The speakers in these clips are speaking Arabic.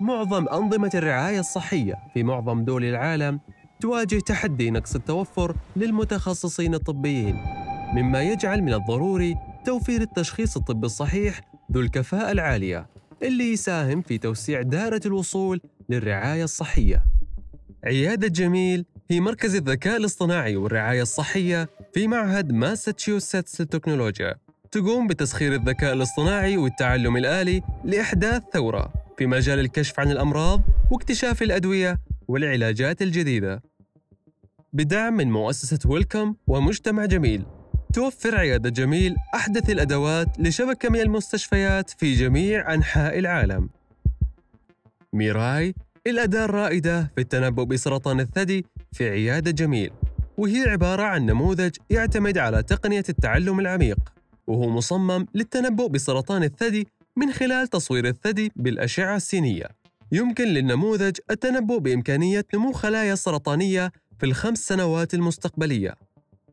معظم أنظمة الرعاية الصحية في معظم دول العالم تواجه تحدي نقص التوفر للمتخصصين الطبيين مما يجعل من الضروري توفير التشخيص الطبي الصحيح ذو الكفاءة العالية اللي يساهم في توسيع دائرة الوصول للرعاية الصحية عيادة جميل هي مركز الذكاء الاصطناعي والرعاية الصحية في معهد ماساتشوستس للتكنولوجيا تقوم بتسخير الذكاء الاصطناعي والتعلم الآلي لإحداث ثورة في مجال الكشف عن الأمراض واكتشاف الأدوية والعلاجات الجديدة بدعم من مؤسسة ويلكم ومجتمع جميل توفر عيادة جميل أحدث الأدوات لشبكة من المستشفيات في جميع أنحاء العالم ميراي الأداة الرائدة في التنبؤ بسرطان الثدي في عيادة جميل وهي عبارة عن نموذج يعتمد على تقنية التعلم العميق وهو مصمم للتنبؤ بسرطان الثدي من خلال تصوير الثدي بالأشعة السينية يمكن للنموذج التنبؤ بإمكانية نمو خلايا سرطانية في الخمس سنوات المستقبلية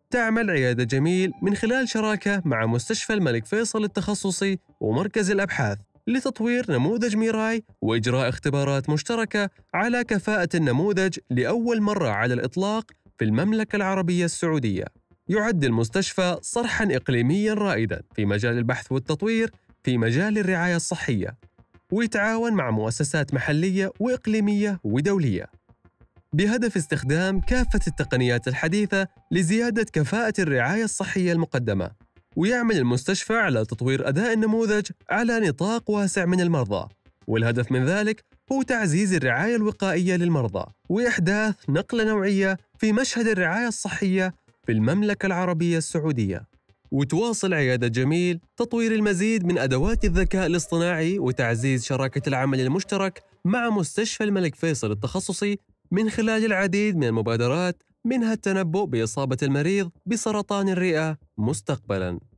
تعمل عيادة جميل من خلال شراكة مع مستشفى الملك فيصل التخصصي ومركز الأبحاث لتطوير نموذج ميراي وإجراء اختبارات مشتركة على كفاءة النموذج لأول مرة على الإطلاق في المملكة العربية السعودية يعد المستشفى صرحا إقليميا رائدا في مجال البحث والتطوير في مجال الرعاية الصحية ويتعاون مع مؤسسات محلية وإقليمية ودولية بهدف استخدام كافة التقنيات الحديثة لزيادة كفاءة الرعاية الصحية المقدمة ويعمل المستشفى على تطوير أداء النموذج على نطاق واسع من المرضى والهدف من ذلك هو تعزيز الرعاية الوقائية للمرضى وإحداث نقلة نوعية في مشهد الرعاية الصحية في المملكة العربية السعودية وتواصل عيادة جميل تطوير المزيد من أدوات الذكاء الاصطناعي وتعزيز شراكة العمل المشترك مع مستشفى الملك فيصل التخصصي من خلال العديد من المبادرات منها التنبؤ بإصابة المريض بسرطان الرئة مستقبلاً